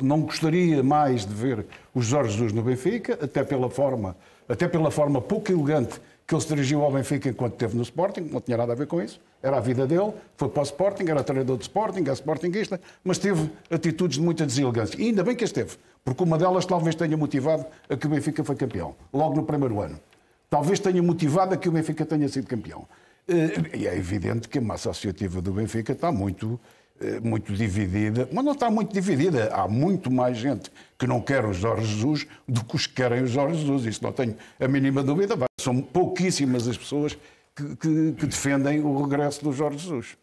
Não gostaria mais de ver o Jorge Jesus no Benfica, até pela forma, até pela forma pouco elegante que ele se dirigiu ao Benfica enquanto esteve no Sporting, não tinha nada a ver com isso, era a vida dele, foi para o Sporting, era treinador de Sporting, é Sportingista, mas teve atitudes de muita deselegância. E ainda bem que esteve, porque uma delas talvez tenha motivado a que o Benfica foi campeão, logo no primeiro ano. Talvez tenha motivado a que o Benfica tenha sido campeão. Eh, e é evidente que a massa associativa do Benfica está muito eh, muito dividida, mas não está muito dividida. Há muito mais gente que não quer os Jorge Jesus do que os que querem os Jorge Jesus. Isso não tenho a mínima dúvida. São pouquíssimas as pessoas que, que, que defendem o regresso do Jorge Jesus.